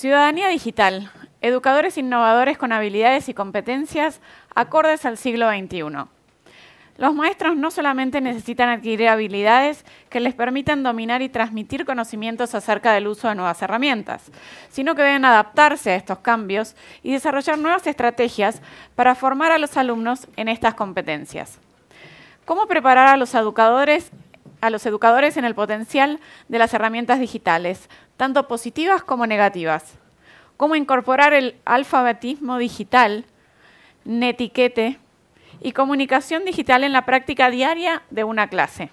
Ciudadanía digital, educadores innovadores con habilidades y competencias acordes al siglo XXI. Los maestros no solamente necesitan adquirir habilidades que les permitan dominar y transmitir conocimientos acerca del uso de nuevas herramientas, sino que deben adaptarse a estos cambios y desarrollar nuevas estrategias para formar a los alumnos en estas competencias. ¿Cómo preparar a los educadores, a los educadores en el potencial de las herramientas digitales, tanto positivas como negativas. Cómo incorporar el alfabetismo digital, netiquete y comunicación digital en la práctica diaria de una clase.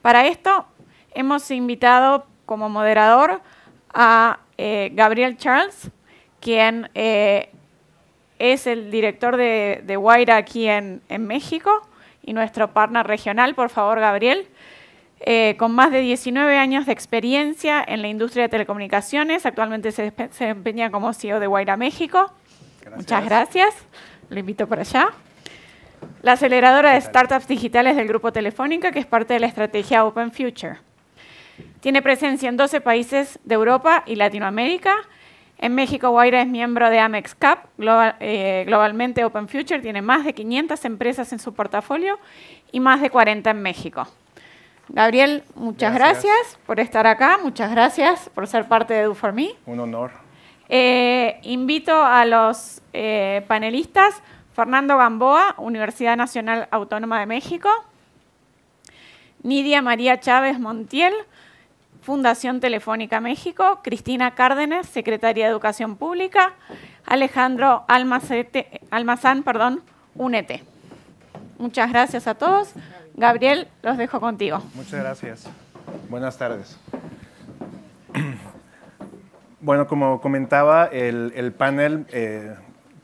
Para esto hemos invitado como moderador a eh, Gabriel Charles, quien eh, es el director de, de aquí en México y nuestro partner regional. Por favor, Gabriel. Eh, con más de 19 años de experiencia en la industria de telecomunicaciones. Actualmente se, desempeña como CEO de Guaira México. Muchas gracias. Lo invito para allá. La aceleradora de startups digitales del grupo Telefónica, que es parte de la estrategia Open Future. Tiene presencia en 12 países de Europa y Latinoamérica. En México, Guaira es miembro de Amex eh, globalmente, Open Future tiene más de 500 empresas en su portafolio y más de 40 en México. Gabriel, muchas gracias. por estar acá, muchas gracias por ser parte de do for me Un honor. Eh, invito a los eh, panelistas Fernando Gamboa, Universidad Nacional Autónoma de México, Nidia María Chávez Montiel, Fundación Telefónica México, Cristina Cárdenas, Secretaría de Educación Pública, Alejandro Almazán, perdón, UNET. Muchas gracias a todos. Gabriel, los dejo contigo. Muchas gracias. Buenas tardes. Bueno, como comentaba, el, panel eh,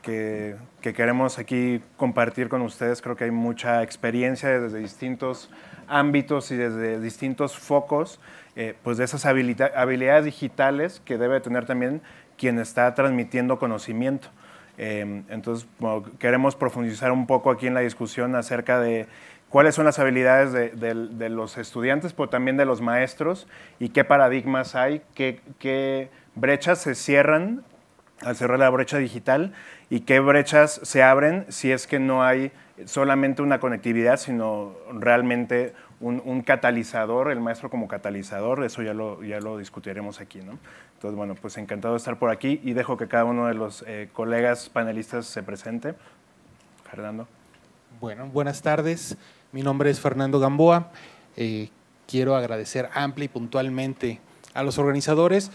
que, queremos aquí compartir con ustedes, creo que hay mucha experiencia desde distintos ámbitos y desde distintos focos, eh, pues de esas habilidades digitales que debe tener también quien está transmitiendo conocimiento. Eh, entonces, queremos profundizar un poco aquí en la discusión acerca de cuáles son las habilidades de, los estudiantes, pero también de los maestros y qué paradigmas hay, qué, brechas se cierran al cerrar la brecha digital y qué brechas se abren si es que no hay solamente una conectividad, sino realmente un, catalizador, el maestro como catalizador, eso ya lo, ya lo discutiremos aquí. ¿no? Entonces, bueno, pues encantado de estar por aquí y dejo que cada uno de los eh, colegas panelistas se presente. Fernando. Bueno, buenas tardes. Mi nombre es Fernando Gamboa. Eh, quiero agradecer amplia y puntualmente a los organizadores,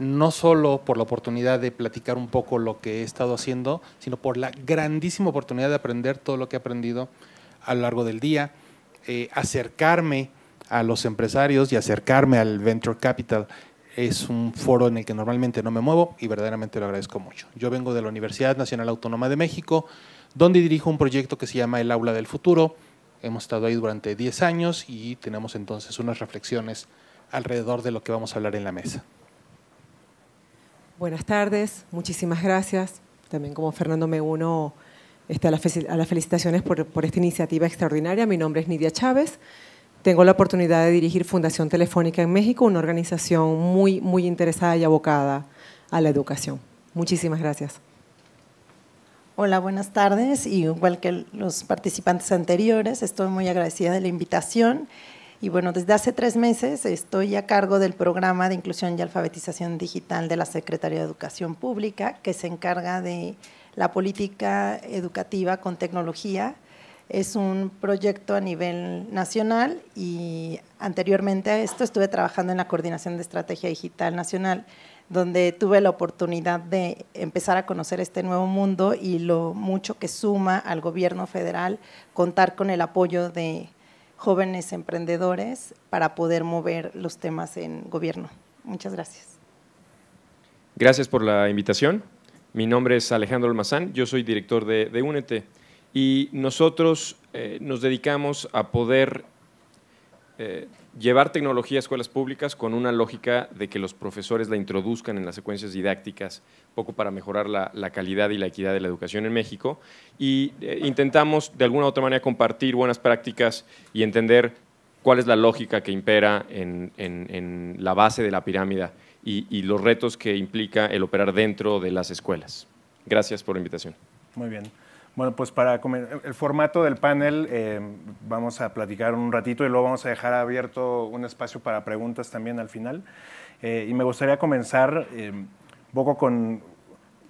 no solo por la oportunidad de platicar un poco lo que he estado haciendo, sino por la grandísima oportunidad de aprender todo lo que he aprendido a lo largo del día, eh, acercarme a los empresarios y acercarme al venture capital. Es un foro en el que normalmente no me muevo y verdaderamente lo agradezco mucho. Yo vengo de la Universidad Nacional Autónoma de México, donde dirijo un proyecto que se llama El Aula del Futuro, Hemos estado ahí durante 10 años y tenemos entonces unas reflexiones alrededor de lo que vamos a hablar en la mesa. Buenas tardes, muchísimas gracias. También como Fernando me uno este, a, las felicitaciones por, esta iniciativa extraordinaria. Mi nombre es Nidia Chávez. Tengo la oportunidad de dirigir Fundación Telefónica en México, una organización muy, muy interesada y abocada a la educación. Muchísimas gracias. Hola, buenas tardes. Y igual que los participantes anteriores, estoy muy agradecida de la invitación. Y bueno, desde hace tres meses estoy a cargo del programa de inclusión y alfabetización digital de la Secretaría de Educación Pública, que se encarga de la política educativa con tecnología. Es un proyecto a nivel nacional y anteriormente a esto estuve trabajando en la coordinación de estrategia digital nacional donde tuve la oportunidad de empezar a conocer este nuevo mundo y lo mucho que suma al gobierno federal contar con el apoyo de jóvenes emprendedores para poder mover los temas en gobierno. Muchas gracias. Gracias por la invitación. Mi nombre es Alejandro Almazán, yo soy director de, de Únete y nosotros eh, nos dedicamos a poder eh, llevar tecnología a escuelas públicas con una lógica de que los profesores la introduzcan en las secuencias didácticas, poco para mejorar la, calidad y la equidad de la educación en México. Y eh, intentamos de alguna u otra manera compartir buenas prácticas y entender cuál es la lógica que impera en, la base de la pirámide y los retos que implica el operar dentro de las escuelas. Gracias por la invitación. Muy bien. Bueno, pues para el formato del panel eh, vamos a platicar un ratito y luego vamos a dejar abierto un espacio para preguntas también al final. Eh, y me gustaría comenzar eh, un poco con,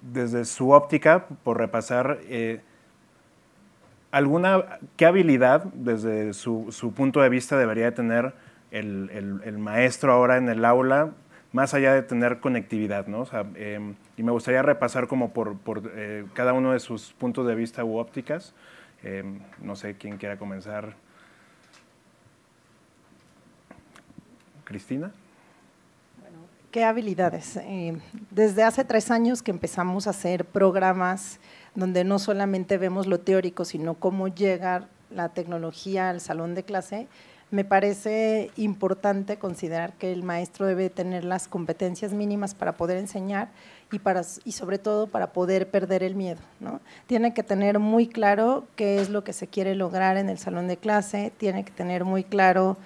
desde su óptica, por repasar alguna, qué habilidad desde su, punto de vista debería tener el maestro ahora en el aula más allá de tener conectividad, ¿no? Em, y me gustaría repasar como por, eh, cada uno de sus puntos de vista u ópticas. Em, no sé quién quiera comenzar. Cristina. Bueno, ¿Qué habilidades? Em, desde hace tres años que empezamos a hacer programas donde no solamente vemos lo teórico, sino cómo llegar la tecnología al salón de clase, me parece importante considerar que el maestro debe tener las competencias mínimas para poder enseñar y, para, y sobre todo para poder perder el miedo. ¿no? Tiene que tener muy claro qué es lo que se quiere lograr en el salón de clase, tiene que tener muy claro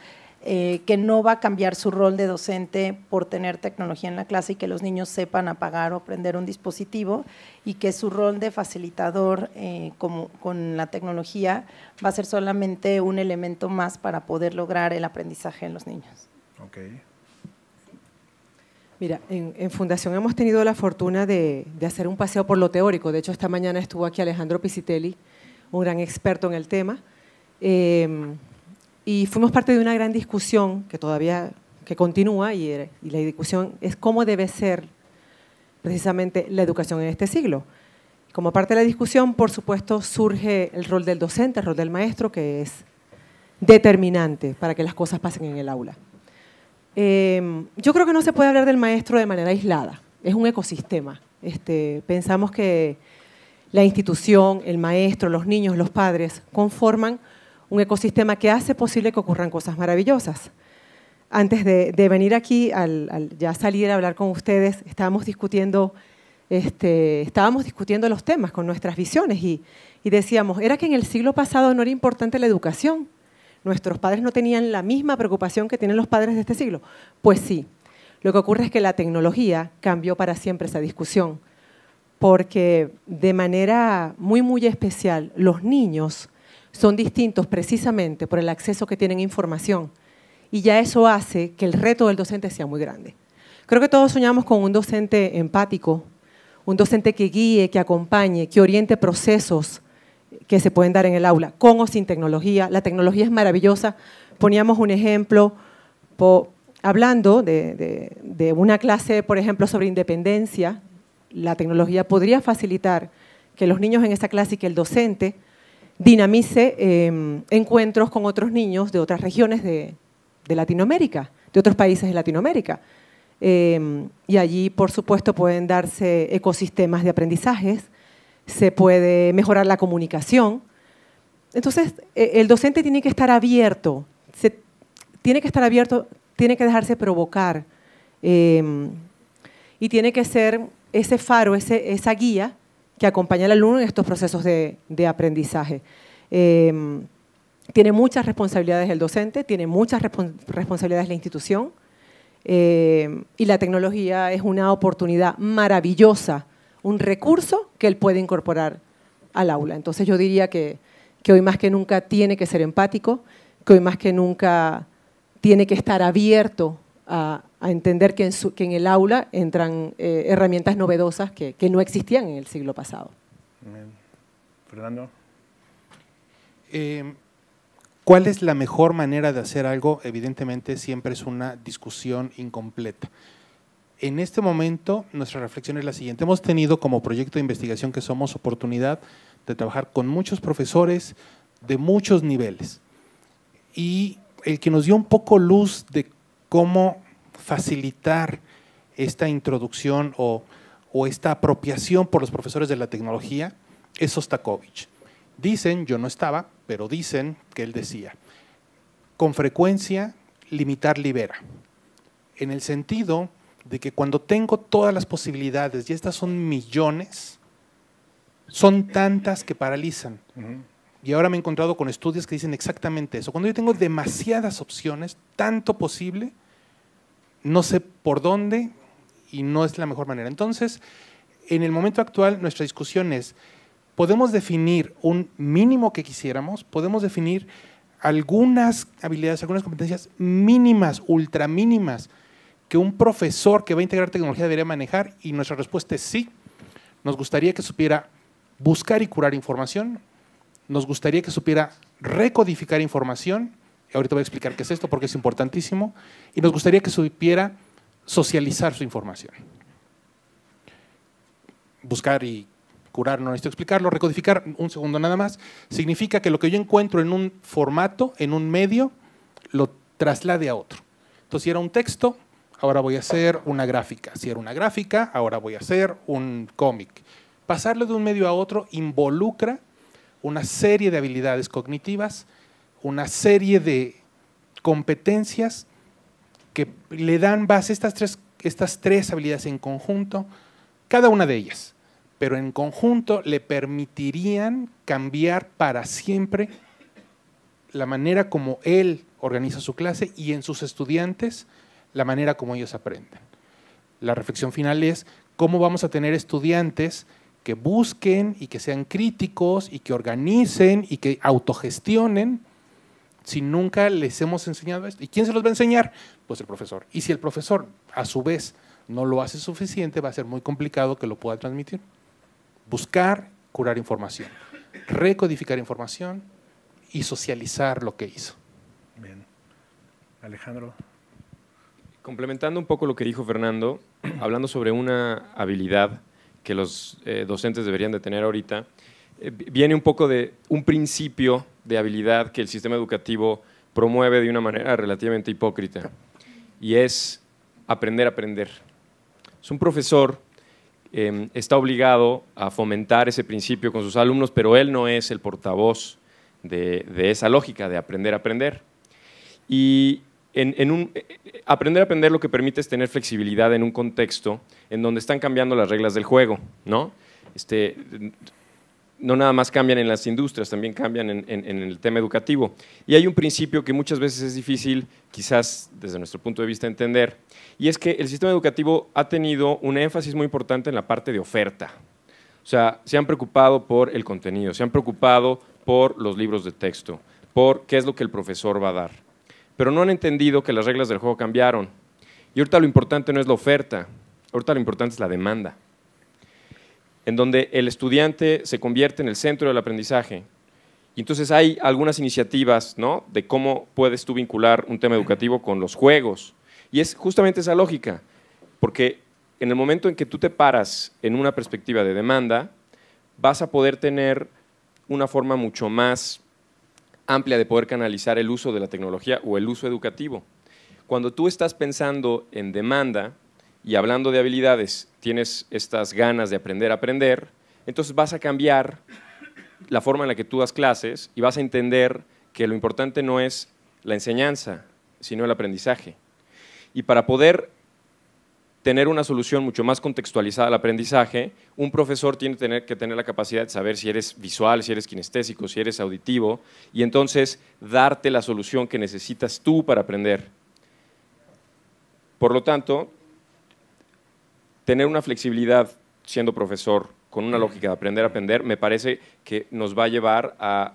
eh, que no va a cambiar su rol de docente por tener tecnología en la clase y que los niños sepan apagar o prender un dispositivo y que su rol de facilitador eh, con la tecnología va a ser solamente un elemento más para poder lograr el aprendizaje en los niños. Okay. Mira, en, Fundación hemos tenido la fortuna de, hacer un paseo por lo teórico. De hecho, esta mañana estuvo aquí Alejandro Pisitelli, un gran experto en el tema. Em, y fuimos parte de una gran discusión que todavía continúa eh, y, la discusión es cómo debe ser precisamente la educación en este siglo. Como parte de la discusión, por supuesto, surge el rol del docente, el rol del maestro, que es determinante para que las cosas pasen en el aula. Em, yo creo que no se puede hablar del maestro de manera aislada, es un ecosistema. Este, pensamos que la institución, el maestro, los niños, los padres conforman un ecosistema que hace posible que ocurran cosas maravillosas. Antes de, venir aquí, al, ya salir a hablar con ustedes, estábamos discutiendo, este, estábamos discutiendo los temas con nuestras visiones y, y decíamos, era que en el siglo pasado no era importante la educación. Nuestros padres no tenían la misma preocupación que tienen los padres de este siglo. Pues sí, lo que ocurre es que la tecnología cambió para siempre esa discusión, porque de manera muy, muy especial, los niños son distintos precisamente por el acceso que tienen a información y ya eso hace que el reto del docente sea muy grande. Creo que todos soñamos con un docente empático, un docente que guíe, que acompañe, que oriente procesos que se pueden dar en el aula, con o sin tecnología. La tecnología es maravillosa. Poníamos un ejemplo hablando de, de una clase, por ejemplo, sobre independencia. La tecnología podría facilitar que los niños en esa clase y que el docente dinamice em, encuentros con otros niños de otras regiones de, Latinoamérica, de otros países de Latinoamérica. Em, y allí, por supuesto, pueden darse ecosistemas de aprendizajes, se puede mejorar la comunicación. Entonces, e, el docente tiene que estar abierto, tiene que estar abierto, tiene que dejarse provocar em, y tiene que ser ese faro, esa guía que acompaña al alumno en estos procesos de, aprendizaje. Em, tiene muchas responsabilidades el docente, tiene muchas responsabilidades la institución em, y la tecnología es una oportunidad maravillosa, un recurso que él puede incorporar al aula. Entonces yo diría que, que hoy más que nunca tiene que ser empático, que hoy más que nunca tiene que estar abierto a, a entender que en, el aula entran eh, herramientas novedosas que, no existían en el siglo pasado. Fernando. Eh, ¿Cuál es la mejor manera de hacer algo? Evidentemente siempre es una discusión incompleta. En este momento nuestra reflexión es la siguiente. Hemos tenido como proyecto de investigación que somos oportunidad de trabajar con muchos profesores de muchos niveles. Y el que nos dio un poco luz de cómo facilitar esta introducción o, esta apropiación por los profesores de la tecnología es stakovich Dicen, yo no estaba, pero dicen que él decía, con frecuencia limitar libera, en el sentido de que cuando tengo todas las posibilidades, y estas son millones, son tantas que paralizan. Y ahora me he encontrado con estudios que dicen exactamente eso. Cuando yo tengo demasiadas opciones, tanto posible, no sé por dónde y no es la mejor manera. Entonces, en el momento actual, nuestra discusión es, podemos definir un mínimo que quisiéramos, podemos definir algunas habilidades, algunas competencias mínimas, ultra mínimas, que un profesor que va a integrar tecnología debería manejar? Y nuestra respuesta es sí. Nos gustaría que supiera buscar y curar información, nos gustaría que supiera recodificar información, Ahorita voy a explicar qué es esto porque es importantísimo. Y nos gustaría que supiera socializar su información. Buscar y curar, no necesito explicarlo, recodificar, un segundo nada más, significa que lo que yo encuentro en un formato, en un medio, lo traslade a otro. Entonces, si era un texto, ahora voy a hacer una gráfica. Si era una gráfica, ahora voy a hacer un cómic. Pasarlo de un medio a otro involucra una serie de habilidades cognitivas una serie de competencias que le dan base estas tres, estas tres habilidades en conjunto, cada una de ellas, pero en conjunto le permitirían cambiar para siempre la manera como él organiza su clase y en sus estudiantes la manera como ellos aprenden. La reflexión final es cómo vamos a tener estudiantes que busquen y que sean críticos y que organicen y que autogestionen si nunca les hemos enseñado esto? ¿Y quién se los va a enseñar? Pues el profesor. Y si el profesor, a su vez, no lo hace suficiente, va a ser muy complicado que lo pueda transmitir. Buscar, curar información, recodificar información y socializar lo que hizo. Bien. Alejandro. Complementando un poco lo que dijo Fernando, hablando sobre una habilidad que los eh, docentes deberían de tener ahorita, eh, viene un poco de un principio de habilidad que el sistema educativo promueve de una manera relativamente hipócrita, y es aprender a aprender. un profesor em, está obligado a fomentar ese principio con sus alumnos, pero él no es el portavoz de, esa lógica de aprender a aprender. Y eh, eh, aprender a aprender lo que permite es tener flexibilidad en un contexto en donde están cambiando las reglas del juego, ¿no? Este, no nada más cambian en las industrias, también cambian en, el tema educativo. Y hay un principio que muchas veces es difícil, quizás desde nuestro punto de vista, entender, y es que el sistema educativo ha tenido un énfasis muy importante en la parte de oferta. O sea, se han preocupado por el contenido, se han preocupado por los libros de texto, por qué es lo que el profesor va a dar. Pero no han entendido que las reglas del juego cambiaron. Y ahorita lo importante no es la oferta, ahorita lo importante es la demanda en donde el estudiante se convierte en el centro del aprendizaje. Y entonces hay algunas iniciativas ¿no? de cómo puedes tú vincular un tema educativo con los juegos. Y es justamente esa lógica, porque en el momento en que tú te paras en una perspectiva de demanda, vas a poder tener una forma mucho más amplia de poder canalizar el uso de la tecnología o el uso educativo. Cuando tú estás pensando en demanda, y hablando de habilidades, tienes estas ganas de aprender a aprender, entonces vas a cambiar la forma en la que tú das clases y vas a entender que lo importante no es la enseñanza, sino el aprendizaje. Y para poder tener una solución mucho más contextualizada al aprendizaje, un profesor tiene que tener la capacidad de saber si eres visual, si eres kinestésico, si eres auditivo, y entonces darte la solución que necesitas tú para aprender. Por lo tanto, tener una flexibilidad siendo profesor con una lógica de aprender a aprender, me parece que nos va a llevar a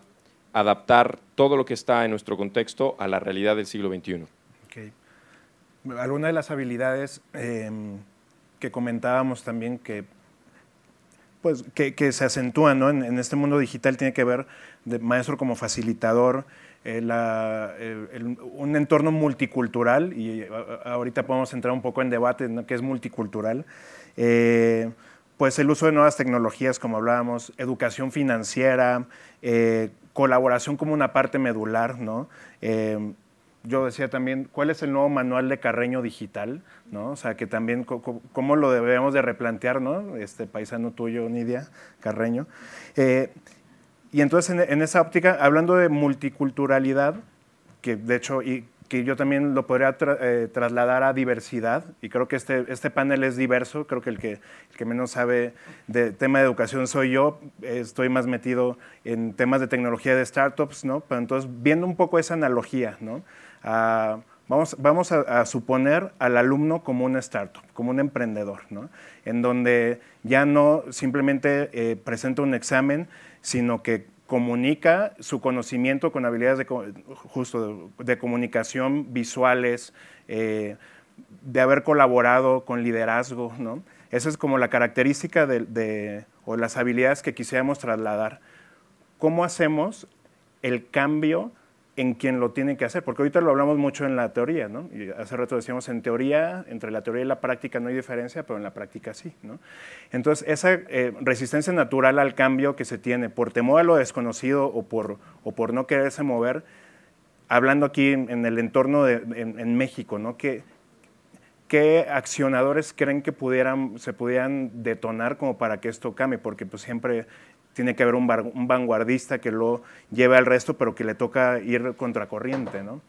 adaptar todo lo que está en nuestro contexto a la realidad del siglo XXI. Okay. Alguna de las habilidades em, que comentábamos también que, pues, que, se acentúan ¿no? en, en, este mundo digital tiene que ver de maestro como facilitador, eh, la, eh, un entorno multicultural, y eh, ahorita podemos entrar un poco en debate ¿no? qué es multicultural, pues el uso de nuevas tecnologías, como hablábamos, educación financiera, colaboración como una parte medular, ¿no? yo decía también, ¿cuál es el nuevo manual de Carreño digital? ¿No? O sea, que también, ¿cómo lo debemos de replantear, ¿no? Este paisano tuyo, Nidia Carreño. Y entonces en, esa óptica, hablando de multiculturalidad, que de hecho y que yo también lo podría eh, trasladar a diversidad, y creo que este, este panel es diverso, creo que el, que el que menos sabe de tema de educación soy yo, estoy más metido en temas de tecnología de startups, ¿no? Pero entonces, viendo un poco esa analogía, ¿no? Ah, vamos, vamos a, suponer al alumno como una startup, como un emprendedor, ¿no? En donde ya no simplemente eh, presenta un examen, sino que comunica su conocimiento con habilidades de, justo de, comunicación visuales, eh, de haber colaborado con liderazgo. ¿no? Esa es como la característica de, o las habilidades que quisiéramos trasladar. ¿Cómo hacemos el cambio en quien lo tiene que hacer, porque ahorita lo hablamos mucho en la teoría, ¿no? Y hace rato decíamos, en teoría, entre la teoría y la práctica no hay diferencia, pero en la práctica sí, ¿no? Entonces, esa eh, resistencia natural al cambio que se tiene por temor a lo desconocido o por, o por no quererse mover, hablando aquí en, el entorno de, en, México, ¿no? ¿Qué, ¿Qué accionadores creen que pudieran, se pudieran detonar como para que esto cambie? Porque pues siempre tiene que haber un, vanguardista que lo lleve al resto, pero que le toca ir contracorriente, ¿no?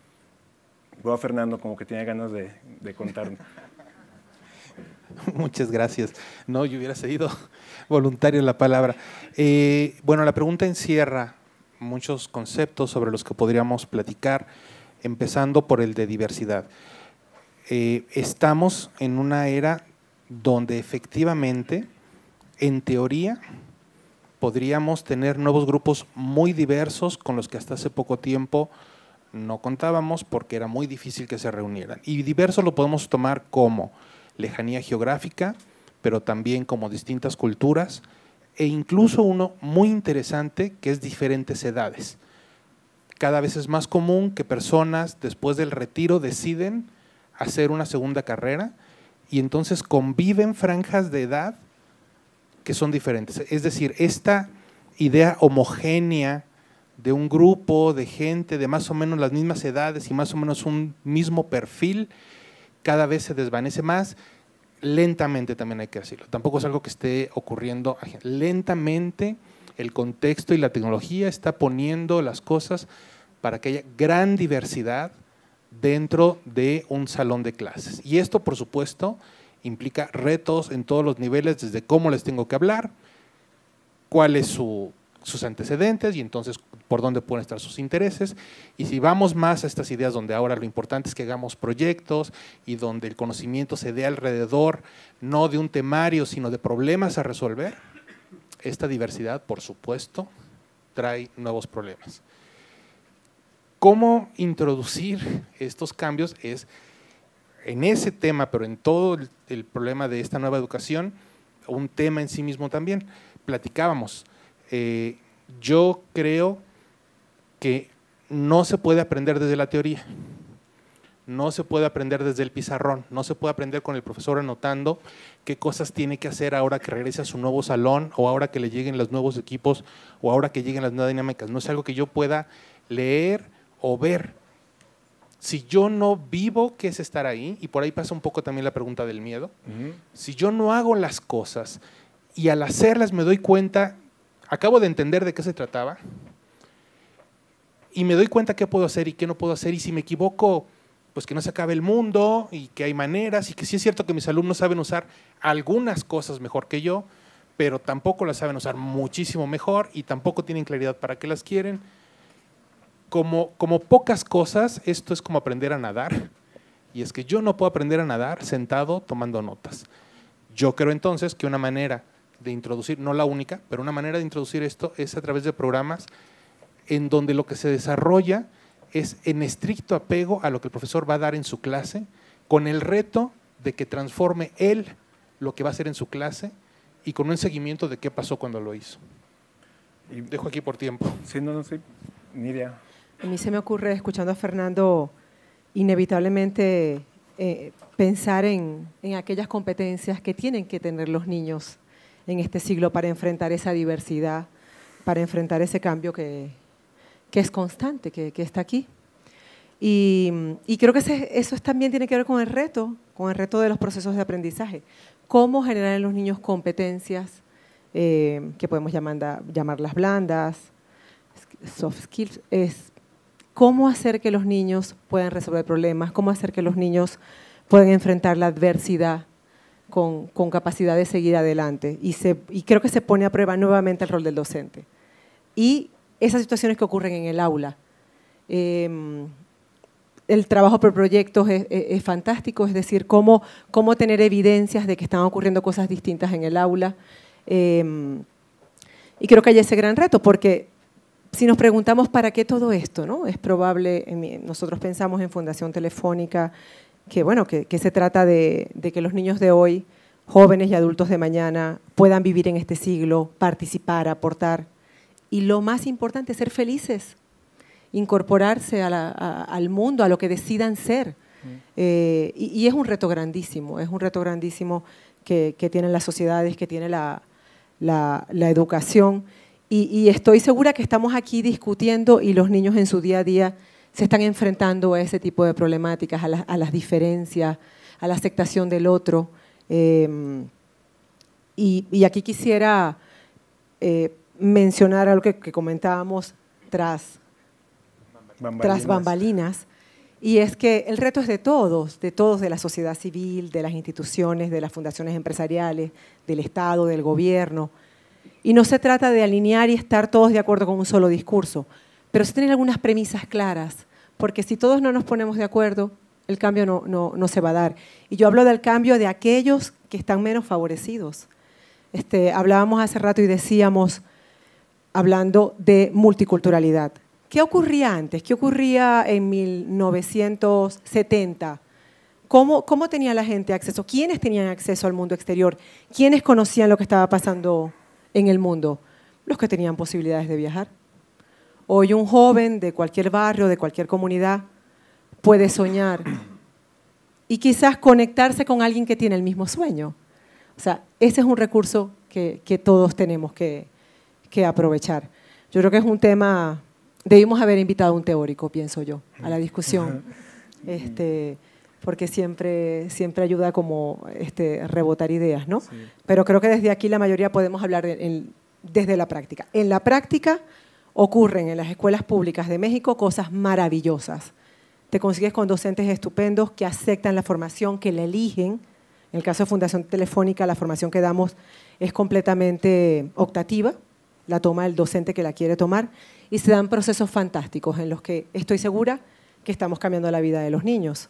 Voy a Fernando como que tiene ganas de, contar. Muchas gracias. No, yo hubiera seguido voluntario la palabra. Eh, bueno, la pregunta encierra muchos conceptos sobre los que podríamos platicar, empezando por el de diversidad. Eh, estamos en una era donde efectivamente, en teoría, podríamos tener nuevos grupos muy diversos con los que hasta hace poco tiempo no contábamos porque era muy difícil que se reunieran. Y diverso lo podemos tomar como lejanía geográfica, pero también como distintas culturas e incluso uno muy interesante que es diferentes edades. Cada vez es más común que personas después del retiro deciden hacer una segunda carrera y entonces conviven franjas de edad que son diferentes. Es decir, esta idea homogénea de un grupo de gente de más o menos las mismas edades y más o menos un mismo perfil, cada vez se desvanece más, lentamente también hay que decirlo. Tampoco es algo que esté ocurriendo lentamente. El contexto y la tecnología está poniendo las cosas para que haya gran diversidad dentro de un salón de clases. Y esto, por supuesto, implica retos en todos los niveles, desde cómo les tengo que hablar, cuáles su, sus antecedentes y entonces por dónde pueden estar sus intereses. Y si vamos más a estas ideas donde ahora lo importante es que hagamos proyectos y donde el conocimiento se dé alrededor, no de un temario, sino de problemas a resolver, esta diversidad, por supuesto, trae nuevos problemas. ¿Cómo introducir estos cambios? Es en ese tema, pero en todo el, problema de esta nueva educación, un tema en sí mismo también. Platicábamos. Eh, yo creo que no se puede aprender desde la teoría, no se puede aprender desde el pizarrón, no se puede aprender con el profesor anotando qué cosas tiene que hacer ahora que regrese a su nuevo salón o ahora que le lleguen los nuevos equipos o ahora que lleguen las nuevas dinámicas. No es algo que yo pueda leer o ver si yo no vivo, ¿qué es estar ahí? Y por ahí pasa un poco también la pregunta del miedo. Si yo no hago las cosas y al hacerlas me doy cuenta, acabo de entender de qué se trataba, y me doy cuenta qué puedo hacer y qué no puedo hacer, y si me equivoco, pues que no se acabe el mundo y que hay maneras, y que sí es cierto que mis alumnos saben usar algunas cosas mejor que yo, pero tampoco las saben usar muchísimo mejor y tampoco tienen claridad para qué las quieren como, pocas cosas, esto es como aprender a nadar. Y es que yo no puedo aprender a nadar sentado tomando notas. Yo creo entonces que una manera de introducir, no la única, pero una manera de introducir esto es a través de programas en donde lo que se desarrolla es en estricto apego a lo que el profesor va a dar en su clase, con el reto de que transforme él lo que va a hacer en su clase y con un seguimiento de qué pasó cuando lo hizo. Dejo aquí por tiempo. Sí, no, no, sí. Ni idea. A mí se me ocurre, escuchando a Fernando, inevitablemente eh, pensar en, aquellas competencias que tienen que tener los niños en este siglo para enfrentar esa diversidad, para enfrentar ese cambio que, es constante, que, está aquí. Y, creo que eso también tiene que ver con el reto, con el reto de los procesos de aprendizaje. Cómo generar en los niños competencias eh, que podemos llamar, llamarlas blandas, soft skills, es cómo hacer que los niños puedan resolver problemas, cómo hacer que los niños puedan enfrentar la adversidad con, capacidad de seguir adelante. Y, creo que se pone a prueba nuevamente el rol del docente. Y esas situaciones que ocurren en el aula. Em, el trabajo por proyectos es, fantástico, es decir, cómo, cómo, tener evidencias de que están ocurriendo cosas distintas en el aula. Em, y creo que hay ese gran reto, porque si nos preguntamos para qué todo esto, ¿no? Es probable, nosotros pensamos en Fundación Telefónica, que bueno, que, se trata de, que los niños de hoy, jóvenes y adultos de mañana, puedan vivir en este siglo, participar, aportar. Y lo más importante, ser felices, incorporarse al mundo, a lo que decidan ser. Mm. Eh, y, es un reto grandísimo, es un reto grandísimo que, tienen las sociedades, que tiene la educación. Y, estoy segura que estamos aquí discutiendo y los niños en su día a día se están enfrentando a ese tipo de problemáticas, a, las diferencias, a la aceptación del otro. Em, y, aquí quisiera eh, mencionar algo que, comentábamos tras bambalinas, y es que el reto es de todos, de todos, de la sociedad civil, de las instituciones, de las fundaciones empresariales, del Estado, del gobierno. Y no se trata de alinear y estar todos de acuerdo con un solo discurso, pero sí tienen algunas premisas claras, porque si todos no nos ponemos de acuerdo, el cambio no, se va a dar. Y yo hablo del cambio de aquellos que están menos favorecidos. Este, hablábamos hace rato y decíamos, hablando de multiculturalidad. ¿Qué ocurría antes? ¿Qué ocurría en 1970? ¿Cómo, ¿Cómo tenía la gente acceso? ¿Quiénes tenían acceso al mundo exterior? ¿Quiénes conocían lo que estaba pasando en el mundo? Los que tenían posibilidades de viajar. Hoy un joven de cualquier barrio, de cualquier comunidad, puede soñar y quizás conectarse con alguien que tiene el mismo sueño. O sea, ese es un recurso que, que todos tenemos que, que aprovechar. Yo creo que es un tema, debimos haber invitado a un teórico, pienso yo, a la discusión. Este, porque siempre, siempre ayuda como este, rebotar ideas, ¿no? Pero creo que desde aquí la mayoría podemos hablar desde la práctica. En la práctica ocurren en las escuelas públicas de México cosas maravillosas. Te consigues con docentes estupendos que aceptan la formación, que la eligen. En el caso de Fundación Telefónica, la formación que damos es completamente optativa, la toma el docente que la quiere tomar, y se dan procesos fantásticos en los que estoy segura que estamos cambiando la vida de los niños.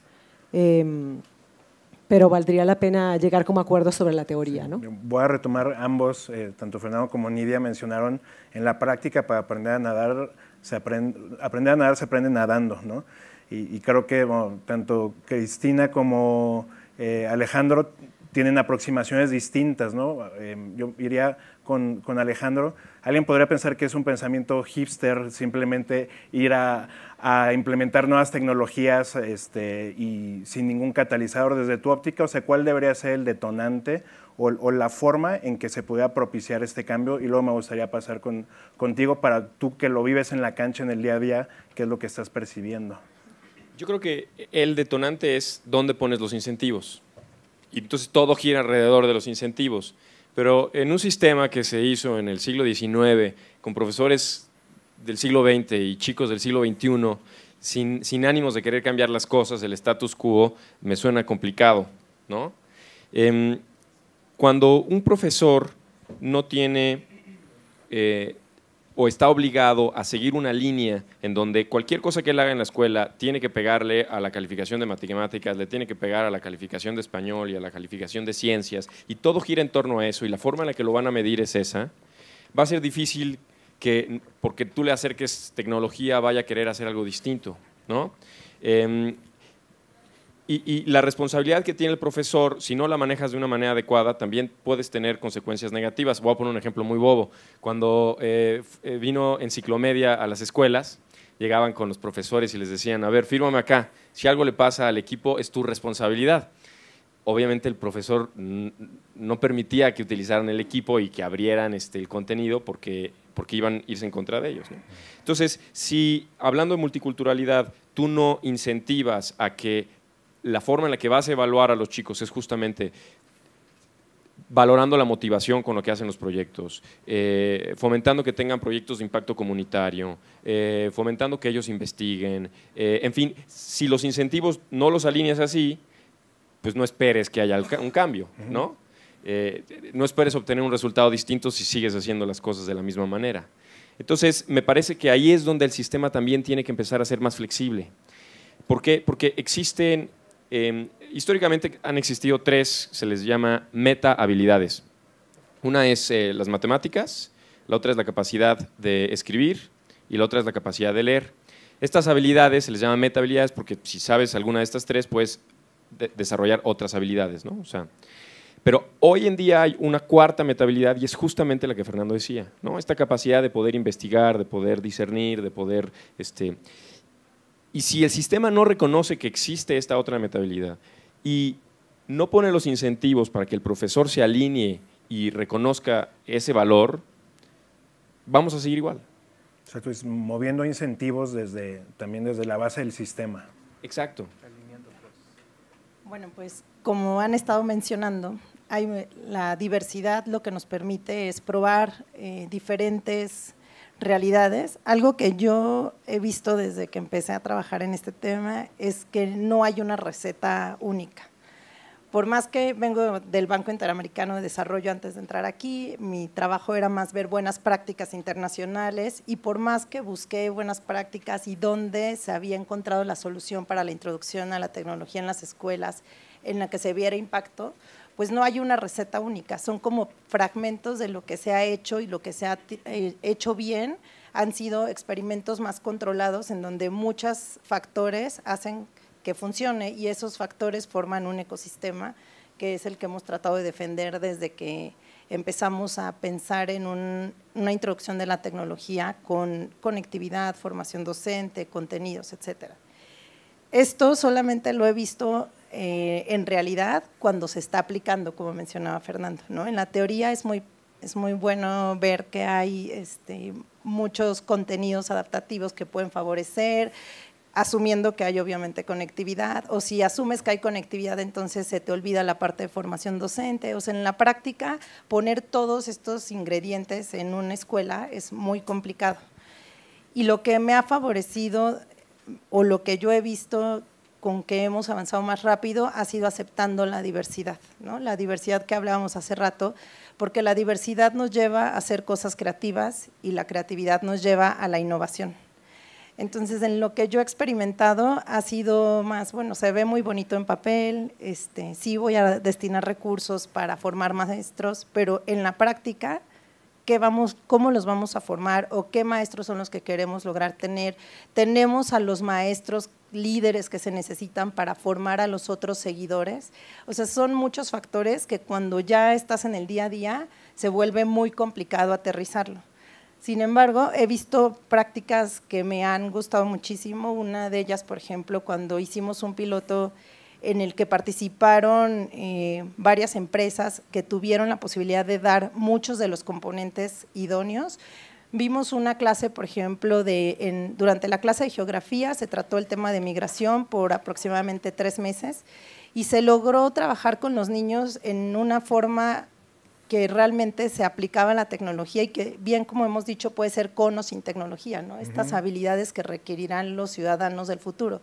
Em, pero valdría la pena llegar como acuerdo sobre la teoría, ¿no? Voy a retomar ambos, eh, tanto Fernando como Nidia mencionaron, en la práctica para aprender a nadar, se aprende, aprender a nadar se aprende nadando, ¿no? Y, creo que tanto Cristina como eh, Alejandro tienen aproximaciones distintas, ¿no? Em, yo iría con, con Alejandro Alguien podría pensar que es un pensamiento hipster, simplemente ir a, implementar nuevas tecnologías este, y sin ningún catalizador desde tu óptica. O sea, ¿cuál debería ser el detonante o, la forma en que se pudiera propiciar este cambio? Y luego me gustaría pasar contigo para tú que lo vives en la cancha, en el día a día, qué es lo que estás percibiendo. Yo creo que el detonante es dónde pones los incentivos. Y entonces todo gira alrededor de los incentivos. Pero en un sistema que se hizo en el siglo XIX con profesores del siglo XX y chicos del siglo XXI, sin, ánimos de querer cambiar las cosas, el status quo me suena complicado. ¿no? Em, cuando un profesor no tiene eh, o está obligado a seguir una línea en donde cualquier cosa que él haga en la escuela tiene que pegarle a la calificación de matemáticas, le tiene que pegar a la calificación de español y a la calificación de ciencias, y todo gira en torno a eso, y la forma en la que lo van a medir es esa, va a ser difícil que, porque tú le acerques tecnología, vaya a querer hacer algo distinto, ¿no? Em, y, la responsabilidad que tiene el profesor, si no la manejas de una manera adecuada, también puedes tener consecuencias negativas. Voy a poner un ejemplo muy bobo. Cuando eh, eh vino enciclomedia a las escuelas, llegaban con los profesores y les decían, a ver, fírmame acá, si algo le pasa al equipo es tu responsabilidad. Obviamente el profesor no permitía que utilizaran el equipo y que abrieran este, el contenido porque, porque iban a irse en contra de ellos. Entonces, si hablando de multiculturalidad, tú no incentivas a que la forma en la que vas a evaluar a los chicos es justamente valorando la motivación con lo que hacen los proyectos, eh, fomentando que tengan proyectos de impacto comunitario, eh, fomentando que ellos investiguen. Eh, en fin, si los incentivos no los alineas así, pues no esperes que haya un cambio, ¿no? no esperes obtener un resultado distinto si sigues haciendo las cosas de la misma manera. Entonces, me parece que ahí es donde el sistema también tiene que empezar a ser más flexible. ¿Por qué? Porque existen Em, históricamente han existido tres, se les llama meta habilidades. Una es eh, las matemáticas, la otra es la capacidad de escribir y la otra es la capacidad de leer. Estas habilidades se les llama meta habilidades porque si sabes alguna de estas tres puedes desarrollar otras habilidades, ¿no? O pero hoy en día hay una cuarta meta habilidad y es justamente la que Fernando decía, ¿no? Esta capacidad de poder investigar, de poder discernir, de poder este, y si el sistema no reconoce que existe esta otra metabilidad y no pone los incentivos para que el profesor se alinee y reconozca ese valor, vamos a seguir igual. O tú pues moviendo incentivos desde, también desde la base del sistema. Exacto. Pues. Bueno, pues como han estado mencionando, hay, la diversidad lo que nos permite es probar eh, diferentes realidades. Algo que yo he visto desde que empecé a trabajar en este tema es que no hay una receta única. Por más que vengo del Banco Interamericano de Desarrollo antes de entrar aquí, mi trabajo era más ver buenas prácticas internacionales y por más que busqué buenas prácticas y dónde se había encontrado la solución para la introducción a la tecnología en las escuelas en la que se viera impacto, pues no hay una receta única, son como fragmentos de lo que se ha hecho y lo que se ha eh, hecho bien, han sido experimentos más controlados en donde muchos factores hacen que funcione y esos factores forman un ecosistema que es el que hemos tratado de defender desde que empezamos a pensar en una introducción de la tecnología con conectividad, formación docente, contenidos, etcétera. Esto solamente lo he visto eh, en realidad cuando se está aplicando, como mencionaba Fernando. ¿no? En la teoría es muy, es muy bueno ver que hay este, muchos contenidos adaptativos que pueden favorecer, asumiendo que hay obviamente conectividad, o si asumes que hay conectividad, entonces se te olvida la parte de formación docente. O sea, en la práctica, poner todos estos ingredientes en una escuela es muy complicado. Y lo que me ha favorecido o lo que yo he visto con que hemos avanzado más rápido ha sido aceptando la diversidad, ¿no? la diversidad que hablábamos hace rato, porque la diversidad nos lleva a hacer cosas creativas y la creatividad nos lleva a la innovación. Entonces, en lo que yo he experimentado ha sido más, bueno, se ve muy bonito en papel, este, sí voy a destinar recursos para formar maestros, pero en la práctica cómo los vamos a formar o qué maestros son los que queremos lograr tener. Tenemos a los maestros líderes que se necesitan para formar a los otros seguidores. O sea, son muchos factores que cuando ya estás en el día a día se vuelve muy complicado aterrizarlo. Sin embargo, he visto prácticas que me han gustado muchísimo. Una de ellas, por ejemplo, cuando hicimos un piloto en el que participaron eh, varias empresas que tuvieron la posibilidad de dar muchos de los componentes idóneos. Vimos una clase, por ejemplo, de, durante la clase de geografía se trató el tema de migración por aproximadamente tres meses y se logró trabajar con los niños en una forma que realmente se aplicaba la tecnología y que, bien como hemos dicho, puede ser con o sin tecnología, Estas habilidades que requerirán los ciudadanos del futuro.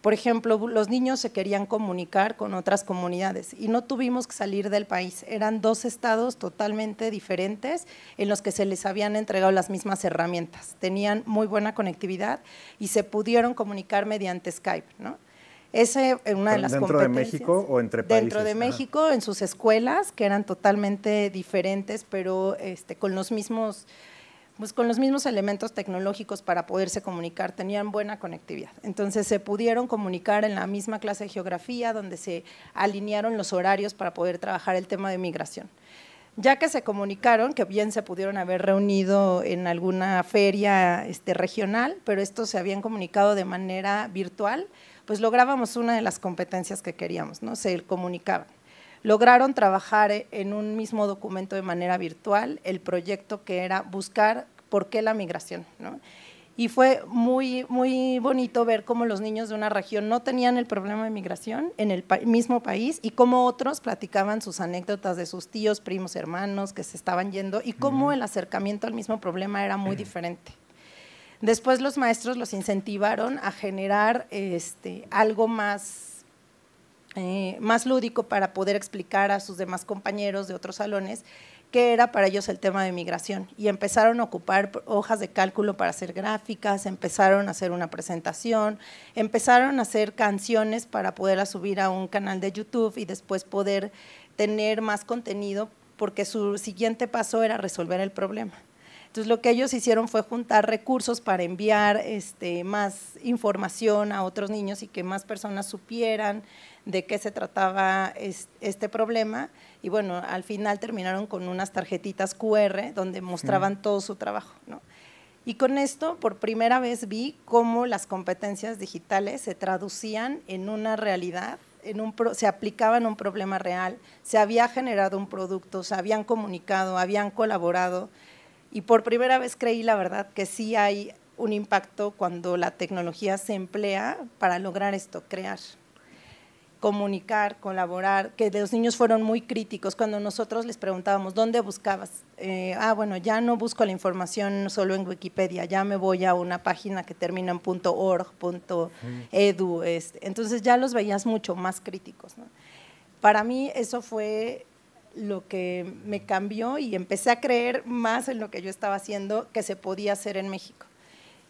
Por ejemplo, los niños se querían comunicar con otras comunidades y no tuvimos que salir del país. Eran dos estados totalmente diferentes en los que se les habían entregado las mismas herramientas. Tenían muy buena conectividad y se pudieron comunicar mediante Skype. ¿no? Esa es eh, una de las ¿Dentro de México o entre países? Dentro de México, en sus escuelas, que eran totalmente diferentes, pero este, con los mismos pues con los mismos elementos tecnológicos para poderse comunicar, tenían buena conectividad. Entonces se pudieron comunicar en la misma clase de geografía, donde se alinearon los horarios para poder trabajar el tema de migración. Ya que se comunicaron, que bien se pudieron haber reunido en alguna feria este, regional, pero estos se habían comunicado de manera virtual, pues lográbamos una de las competencias que queríamos, ¿no? Se comunicaban lograron trabajar e-, en un mismo documento de manera virtual el proyecto que era buscar por qué la migración. Y fue muy, muy bonito ver cómo los niños de una región no tenían el problema de migración en el mismo país y cómo otros platicaban sus anécdotas de sus tíos, primos, hermanos que se estaban yendo y cómo el acercamiento al mismo problema era muy diferente. Después los maestros los incentivaron a generar este, algo más eh, más lúdico para poder explicar a sus demás compañeros de otros salones qué era para ellos el tema de migración. Y empezaron a ocupar hojas de cálculo para hacer gráficas, empezaron a hacer una presentación, empezaron a hacer canciones para poderlas subir a un canal de YouTube y después poder tener más contenido porque su siguiente paso era resolver el problema. Entonces lo que ellos hicieron fue juntar recursos para enviar este, más información a otros niños y que más personas supieran de qué se trataba este problema y bueno, al final terminaron con unas tarjetitas QR donde mostraban todo su trabajo. Y con esto, por primera vez vi cómo las competencias digitales se traducían en una realidad, en un se aplicaban a un problema real, se había generado un producto, se habían comunicado, habían colaborado. Y por primera vez creí, la verdad, que sí hay un impacto cuando la tecnología se emplea para lograr esto, crear comunicar, colaborar, que los niños fueron muy críticos cuando nosotros les preguntábamos, ¿dónde buscabas? Eh, ah, bueno, ya no busco la información solo en Wikipedia, ya me voy a una página que termina en .org, .edu. Este". Entonces ya los veías mucho más críticos. Para mí eso fue lo que me cambió y empecé a creer más en lo que yo estaba haciendo que se podía hacer en México.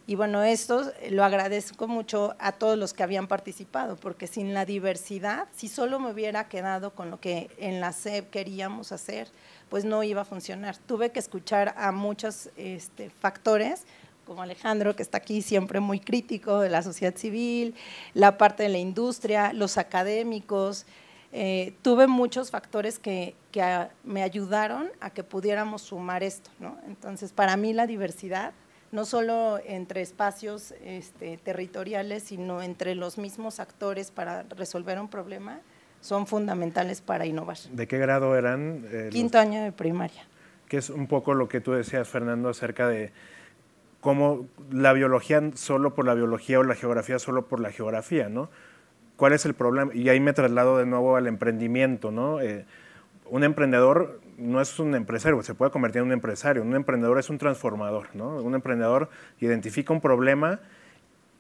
Y bueno, esto eh, lo agradezco mucho a todos los que habían participado, porque sin la diversidad, si solo me hubiera quedado con lo que en la SEP queríamos hacer, pues no iba a funcionar. Tuve que escuchar a muchos este, factores, como Alejandro, que está aquí siempre muy crítico de la sociedad civil, la parte de la industria, los académicos. Eh, tuve muchos factores que, que me ayudaron a que pudiéramos sumar esto. ¿no? Entonces, para mí la diversidad no solo entre espacios este, territoriales, sino entre los mismos actores para resolver un problema, son fundamentales para innovar. ¿De qué grado eran? Eh, Quinto año de primaria. Que es un poco lo que tú decías, Fernando, acerca de cómo la biología solo por la biología o la geografía solo por la geografía, ¿no? ¿Cuál es el problema? Y ahí me traslado de nuevo al emprendimiento, ¿no? Eh, un emprendedor no es un empresario, se puede convertir en un empresario. Un emprendedor es un transformador, ¿no? Un emprendedor identifica un problema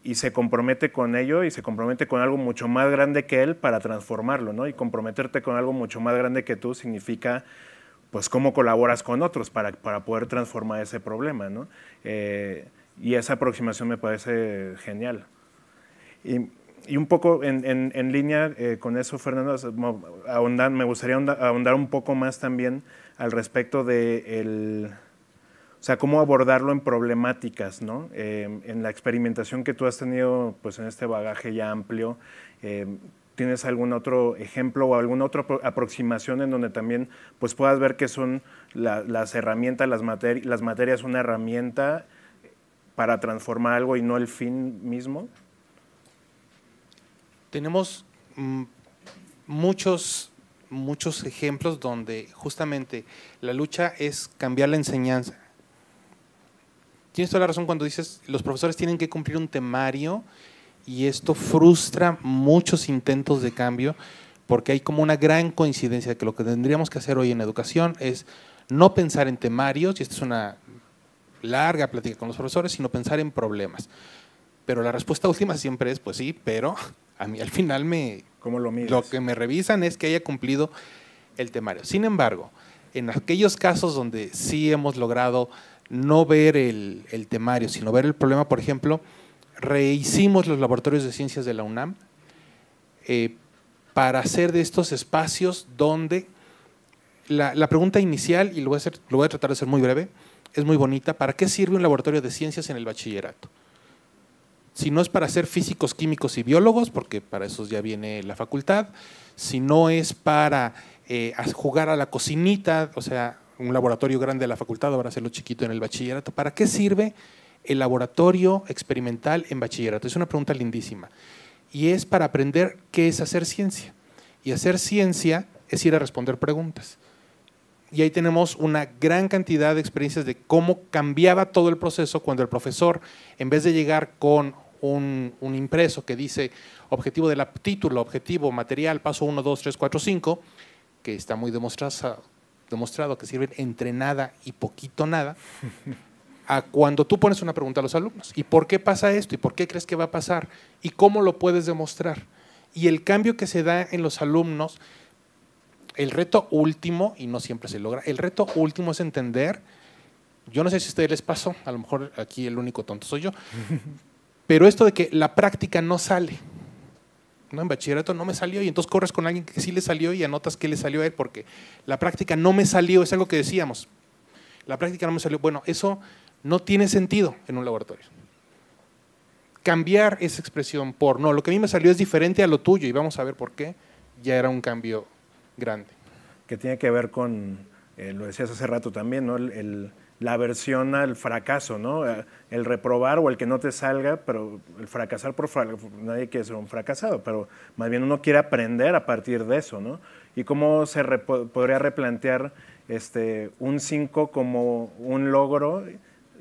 y se compromete con ello y se compromete con algo mucho más grande que él para transformarlo, ¿no? Y comprometerte con algo mucho más grande que tú significa, pues, cómo colaboras con otros para, poder transformar ese problema, eh, y esa aproximación me parece genial. Y y un poco en, línea eh, con eso, Fernando, me gustaría ahondar un poco más también al respecto de el, o sea, cómo abordarlo en problemáticas, ¿no? Eh, en la experimentación que tú has tenido, pues en este bagaje ya amplio, eh, ¿tienes algún otro ejemplo o alguna otra aproximación en donde también pues puedas ver que son las herramientas, las materias, una herramienta para transformar algo y no el fin mismo? tenemos mm, muchos, muchos ejemplos donde justamente la lucha es cambiar la enseñanza. Tienes toda la razón cuando dices, los profesores tienen que cumplir un temario y esto frustra muchos intentos de cambio porque hay como una gran coincidencia de que lo que tendríamos que hacer hoy en educación es no pensar en temarios, y esta es una larga plática con los profesores, sino pensar en problemas. Pero la respuesta última siempre es, pues sí, pero a mí al final me... lo que me revisan es que haya cumplido el temario. Sin embargo, en aquellos casos donde sí hemos logrado no ver el, temario, sino ver el problema, por ejemplo, rehicimos los laboratorios de ciencias de la UNAM eh, para hacer de estos espacios donde la, pregunta inicial, y lo voy, lo voy a tratar de ser muy breve, es muy bonita, ¿para qué sirve un laboratorio de ciencias en el bachillerato? si no es para ser físicos, químicos y biólogos, porque para eso ya viene la facultad, si no es para eh, jugar a la cocinita, o sea, un laboratorio grande de la facultad, ahora hacerlo chiquito en el bachillerato, ¿para qué sirve el laboratorio experimental en bachillerato? Es una pregunta lindísima. Y es para aprender qué es hacer ciencia. Y hacer ciencia es ir a responder preguntas. Y ahí tenemos una gran cantidad de experiencias de cómo cambiaba todo el proceso cuando el profesor, en vez de llegar con un, impreso que dice objetivo del título, objetivo, material, paso 1, 2, 3, 4, 5, que está muy demostrado, demostrado que sirve entre nada y poquito nada, a cuando tú pones una pregunta a los alumnos, ¿y por qué pasa esto? ¿Y por qué crees que va a pasar? ¿Y cómo lo puedes demostrar? Y el cambio que se da en los alumnos, el reto último, y no siempre se logra, el reto último es entender, yo no sé si a ustedes les pasó, a lo mejor aquí el único tonto soy yo, Pero esto de que la práctica no sale. No, en bachillerato no me salió y entonces corres con alguien que sí le salió y anotas qué le salió a él porque la práctica no me salió, es algo que decíamos. La práctica no me salió. Bueno, eso no tiene sentido en un laboratorio. Cambiar esa expresión por no, lo que a mí me salió es diferente a lo tuyo y vamos a ver por qué, ya era un cambio grande. Que tiene que ver con, eh, lo decías hace rato también, ¿no? el la versión al fracaso, ¿no? Eh, el reprobar o el que no te salga, pero el fracasar por nadie quiere ser un fracasado, pero más bien uno quiere aprender a partir de eso, ¿no? Y cómo se podría replantear este, un 5 como un logro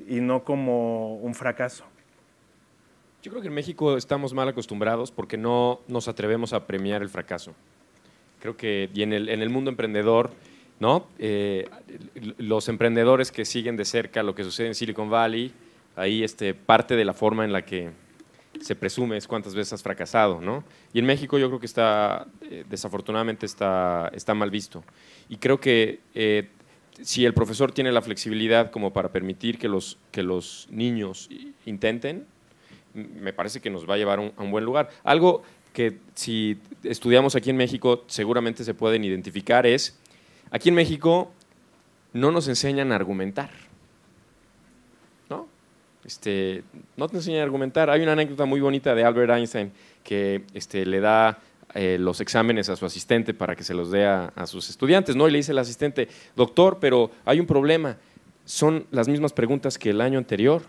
y no como un fracaso. Yo creo que en México estamos mal acostumbrados porque no nos atrevemos a premiar el fracaso. Creo que y en el mundo emprendedor ¿no? Eh, los emprendedores que siguen de cerca lo que sucede en Silicon Valley, ahí este, parte de la forma en la que se presume es cuántas veces has fracasado, Y en México yo creo que está, eh, desafortunadamente está, mal visto. Y creo que eh, si el profesor tiene la flexibilidad como para permitir que los, que los niños intenten, me parece que nos va a llevar a un buen lugar. Algo que si estudiamos aquí en México seguramente se pueden identificar es Aquí en México no nos enseñan a argumentar. ¿No? Este, no te enseñan a argumentar. Hay una anécdota muy bonita de Albert Einstein que este, le da eh, los exámenes a su asistente para que se los dé a, sus estudiantes, ¿no? Y le dice el asistente, doctor, pero hay un problema. Son las mismas preguntas que el año anterior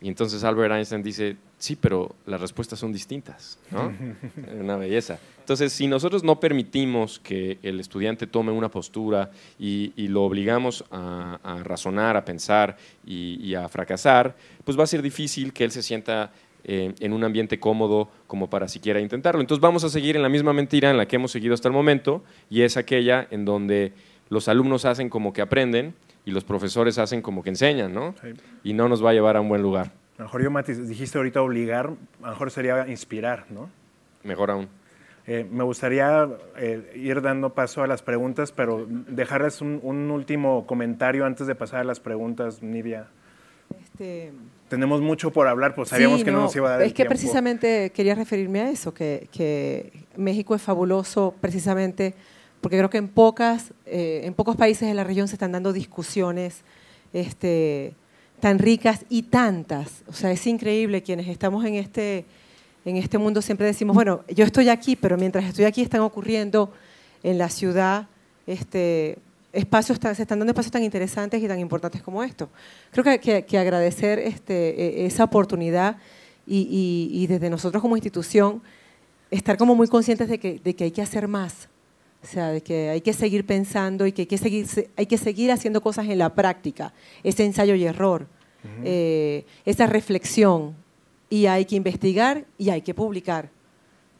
y entonces Albert Einstein dice, sí, pero las respuestas son distintas, ¿no? una belleza. Entonces, si nosotros no permitimos que el estudiante tome una postura y, lo obligamos a, razonar, a pensar y, a fracasar, pues va a ser difícil que él se sienta eh, en un ambiente cómodo como para siquiera intentarlo. Entonces vamos a seguir en la misma mentira en la que hemos seguido hasta el momento y es aquella en donde los alumnos hacen como que aprenden, y los profesores hacen como que enseñan, ¿no? Y no nos va a llevar a un buen lugar. A lo mejor yo, Mati, dijiste ahorita obligar, a lo mejor sería inspirar, ¿no? Mejor aún. Eh, me gustaría eh, ir dando paso a las preguntas, pero dejarles un, último comentario antes de pasar a las preguntas, Nivia. Este, Tenemos mucho por hablar, pues sabíamos que no, nos iba a dar. tiempo. Es que precisamente quería referirme a eso, que, que México es fabuloso precisamente porque creo que eh, en, pocos países de la región se están dando discusiones este, tan ricas y tantas. O sea, es increíble quienes estamos este, en este, mundo siempre decimos, bueno, yo estoy aquí, pero mientras estoy aquí están ocurriendo en la ciudad este, espacios se están dando espacios tan interesantes y tan importantes como esto. Creo que, que, que agradecer e, esa oportunidad y, desde nosotros como institución estar como muy conscientes de que hay que hacer más o sea, de que hay que seguir pensando y que hay que seguir, hay que seguir haciendo cosas en la práctica, ese ensayo y error, eh, esa reflexión. Y hay que investigar y hay que publicar.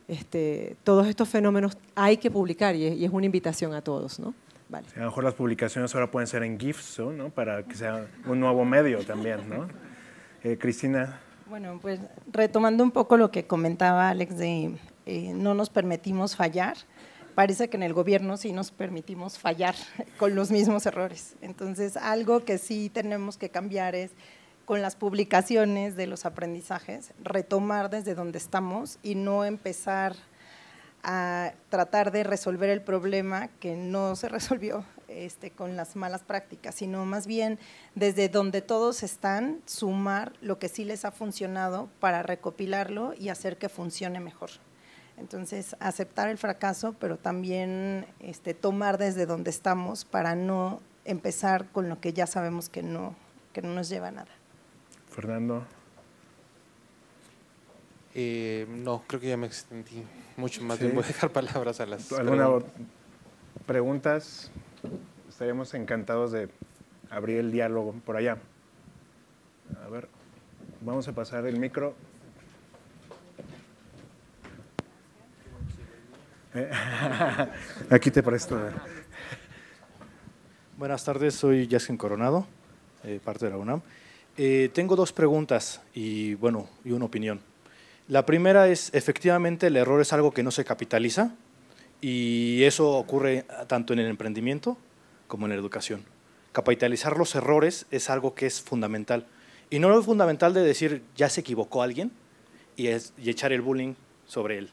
Este, todos estos fenómenos hay que publicar y es, una invitación a todos, ¿no? Vale. A lo mejor las publicaciones ahora pueden ser en GIFs, ¿no? Para que sea un nuevo medio también, ¿no? Eh, Cristina. Bueno, pues retomando un poco lo que comentaba Alex de eh, no nos permitimos fallar, parece que en el gobierno sí nos permitimos fallar con los mismos errores. Entonces, algo que sí tenemos que cambiar es con las publicaciones de los aprendizajes, retomar desde donde estamos y no empezar a tratar de resolver el problema que no se resolvió este, con las malas prácticas, sino más bien desde donde todos están, sumar lo que sí les ha funcionado para recopilarlo y hacer que funcione mejor. Entonces, aceptar el fracaso, pero también este, tomar desde donde estamos para no empezar con lo que ya sabemos que no, que no nos lleva a nada. Fernando. Eh, no, creo que ya me extendí mucho más. Bien voy a dejar palabras a las ¿Alguna preguntas? Estaríamos encantados de abrir el diálogo por allá. A ver, vamos a pasar el micro. Aquí te presto. Buenas tardes, soy Jaskin Coronado, eh, parte de la UNAM. Eh, tengo dos preguntas y, bueno, y una opinión. La primera es, efectivamente, el error es algo que no se capitaliza y eso ocurre tanto en el emprendimiento como en la educación. Capitalizar los errores es algo que es fundamental. Y no lo fundamental de decir, ya se equivocó alguien y, es, y echar el bullying sobre él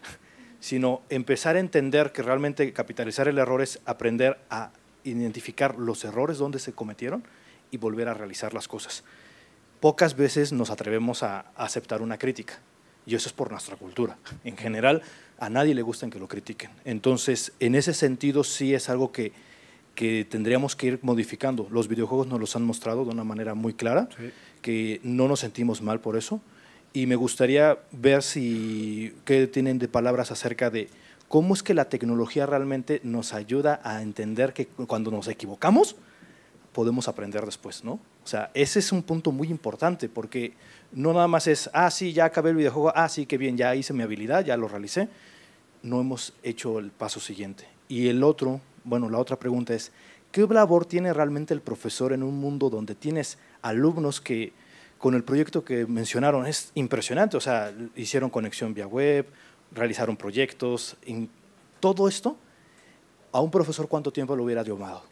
sino empezar a entender que realmente capitalizar el error es aprender a identificar los errores donde se cometieron y volver a realizar las cosas. Pocas veces nos atrevemos a aceptar una crítica y eso es por nuestra cultura. En general, a nadie le gusta que lo critiquen. Entonces, en ese sentido sí es algo que, tendríamos que ir modificando. Los videojuegos nos los han mostrado de una manera muy clara, que no nos sentimos mal por eso, y me gustaría ver si qué tienen de palabras acerca de cómo es que la tecnología realmente nos ayuda a entender que cuando nos equivocamos podemos aprender después, ¿no? O sea, ese es un punto muy importante porque no nada más es, ah, sí, ya acabé el videojuego, ah, sí, qué bien, ya hice mi habilidad, ya lo realicé. No hemos hecho el paso siguiente. Y el otro, bueno, la otra pregunta es, ¿qué labor tiene realmente el profesor en un mundo donde tienes alumnos que con el proyecto que mencionaron es impresionante. O sea, hicieron conexión vía web, realizaron proyectos. todo esto, a un profesor, ¿cuánto tiempo lo hubiera llevado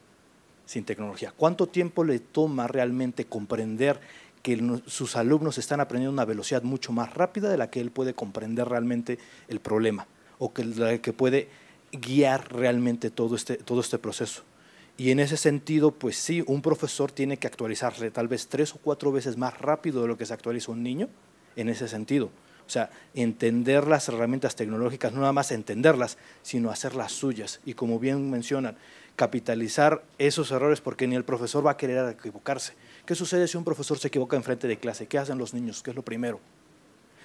sin tecnología? ¿Cuánto tiempo le toma realmente comprender que sus alumnos están aprendiendo a una velocidad mucho más rápida de la que él puede comprender realmente el problema o que, la que puede guiar realmente todo este, todo este proceso? Y en ese sentido, pues sí, un profesor tiene que actualizarse tal vez tres o cuatro veces más rápido de lo que se actualiza un niño en ese sentido. O sea, entender las herramientas tecnológicas, no nada más entenderlas, sino hacerlas suyas. Y como bien mencionan, capitalizar esos errores porque ni el profesor va a querer equivocarse. ¿Qué sucede si un profesor se equivoca en frente de clase? ¿Qué hacen los niños? ¿Qué es lo primero?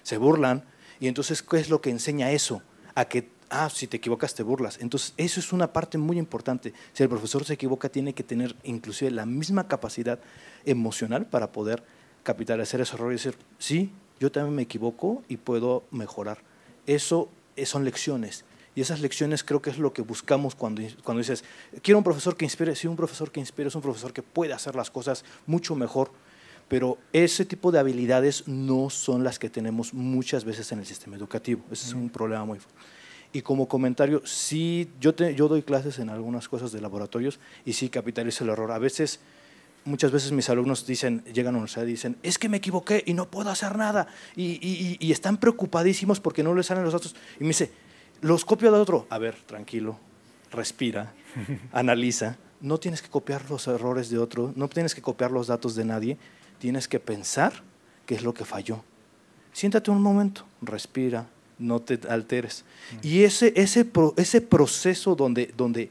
Se burlan. Y entonces, ¿qué es lo que enseña eso? A que ah, si te equivocas te burlas. Entonces, eso es una parte muy importante. Si el profesor se equivoca, tiene que tener inclusive la misma capacidad emocional para poder capitalizar ese error y decir, sí, yo también me equivoco y puedo mejorar. Eso eh, son lecciones. Y esas lecciones creo que es lo que buscamos cuando, cuando dices, quiero un profesor que inspire. Sí, un profesor que inspire es un profesor que puede hacer las cosas mucho mejor pero ese tipo de habilidades no son las que tenemos muchas veces en el sistema educativo. Ese es un problema muy fuerte. Y como comentario, sí, yo, doy clases en algunas cosas de laboratorios y sí capitalizo el error. A veces, muchas veces mis alumnos dicen, llegan a una universidad y dicen, es que me equivoqué y no puedo hacer nada. Y, y están preocupadísimos porque no les salen los datos. Y me dice, los copio de otro. A ver, tranquilo, respira, analiza. No tienes que copiar los errores de otro, no tienes que copiar los datos de nadie. Tienes que pensar qué es lo que falló. Siéntate un momento, respira, no te alteres. Mm. Y ese, ese, ese proceso donde, donde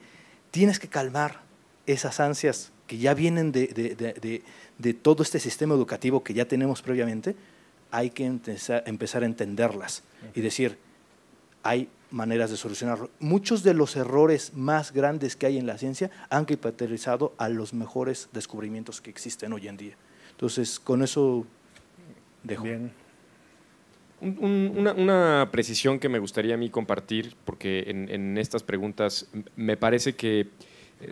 tienes que calmar esas ansias que ya vienen de, todo este sistema educativo que ya tenemos previamente, hay que empezar, a entenderlas y decir, hay maneras de solucionarlo. Muchos de los errores más grandes que hay en la ciencia han caracterizado a los mejores descubrimientos que existen hoy en día. Entonces, con eso dejo una, precisión que me gustaría a mí compartir, porque en, estas preguntas me parece que eh,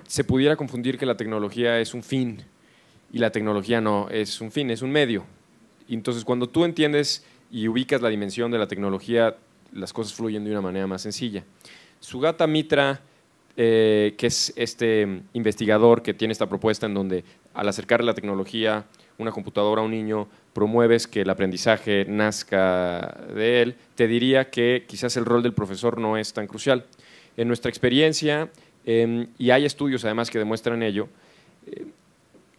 se pudiera confundir que la tecnología es un fin y la tecnología no es un fin, es un medio. Entonces, cuando tú entiendes y ubicas la dimensión de la tecnología, las cosas fluyen de una manera más sencilla. Sugata Mitra, eh, que es este investigador que tiene esta propuesta en donde al acercar la tecnología una computadora a un niño, promueves que el aprendizaje nazca de él, te diría que quizás el rol del profesor no es tan crucial. En nuestra experiencia, em, y hay estudios además que demuestran ello,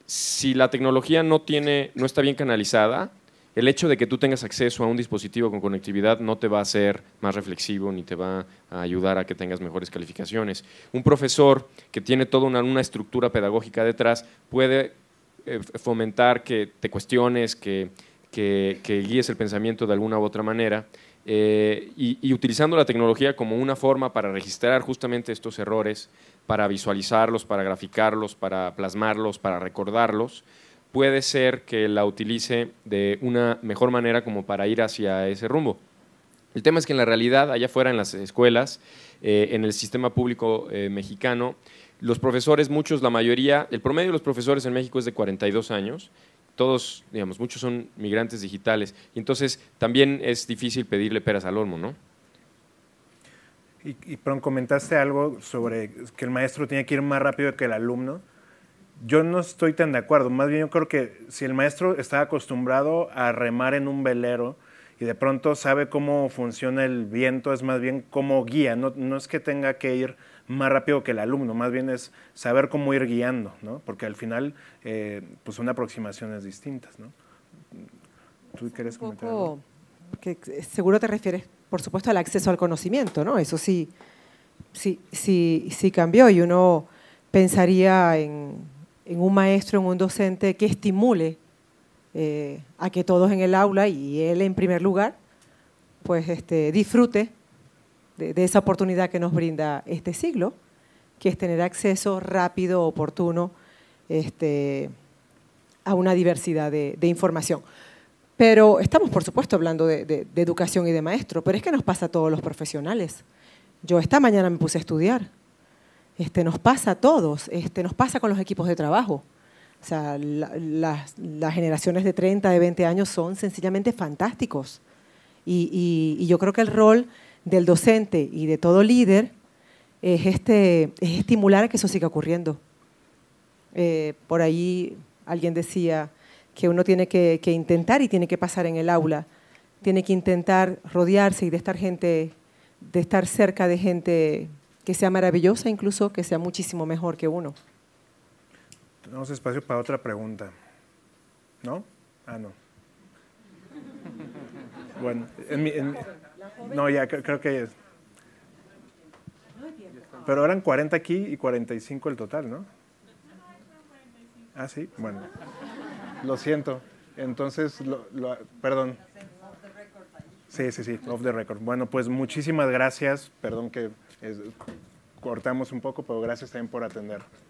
si la tecnología no, tiene, no está bien canalizada, el hecho de que tú tengas acceso a un dispositivo con conectividad no te va a hacer más reflexivo ni te va a ayudar a que tengas mejores calificaciones. Un profesor que tiene toda una, una estructura pedagógica detrás puede eh, fomentar que te cuestiones, que, guíes el pensamiento de alguna u otra manera. Eh, y, utilizando la tecnología como una forma para registrar justamente estos errores, para visualizarlos, para graficarlos, para plasmarlos, para recordarlos, puede ser que la utilice de una mejor manera como para ir hacia ese rumbo. El tema es que en la realidad, allá afuera en las escuelas, eh, en el sistema público mexicano, los profesores, muchos, la mayoría, el promedio de los profesores en México es de 42 años. Todos, digamos, muchos son migrantes digitales. Y entonces también es difícil pedirle peras al olmo, ¿no? Y, y comentaste algo sobre que el maestro tiene que ir más rápido que el alumno. Yo no estoy tan de acuerdo. Más bien yo creo que si el maestro está acostumbrado a remar en un velero y de pronto sabe cómo funciona el viento, es más bien como guía. no es que tenga que ir más rápido que el alumno, más bien es saber cómo ir guiando, ¿no? porque al final eh, pues son aproximaciones distintas. ¿no? ¿Tú quieres comentar Que eh, seguro te refieres, por supuesto, al acceso al conocimiento, ¿no? Eso sí, sí, sí, cambió y uno pensaría en, un maestro, en un docente que estimule eh, a que todos en el aula y él en primer lugar, pues este, disfrute de, esa oportunidad que nos brinda este siglo, que es tener acceso rápido, oportuno, este, a una diversidad de, información. Pero estamos, por supuesto, hablando de, educación y de maestro, pero es que nos pasa a todos los profesionales. Yo esta mañana me puse a estudiar. Este, nos pasa a todos, este, nos pasa con los equipos de trabajo. O sea, las, generaciones de 30, de 20 años son sencillamente fantásticos. y yo creo que el rol del docente y de todo líder es, este, es estimular a que eso siga ocurriendo. Eh, por ahí alguien decía que uno tiene que, intentar y tiene que pasar en el aula, tiene que intentar rodearse y de estar gente, de estar cerca de gente que sea maravillosa, incluso que sea muchísimo mejor que uno. Tenemos espacio para otra pregunta. ¿No? Ah, no. Bueno, en mi, no, ya creo que es. Pero eran 40 aquí y 45 el total, ¿no? Ah, sí, bueno. Lo siento. Entonces, lo, lo, perdón. Sí, sí, sí, off the record. Bueno, pues muchísimas gracias. Perdón que cortamos un poco, pero gracias también por atender.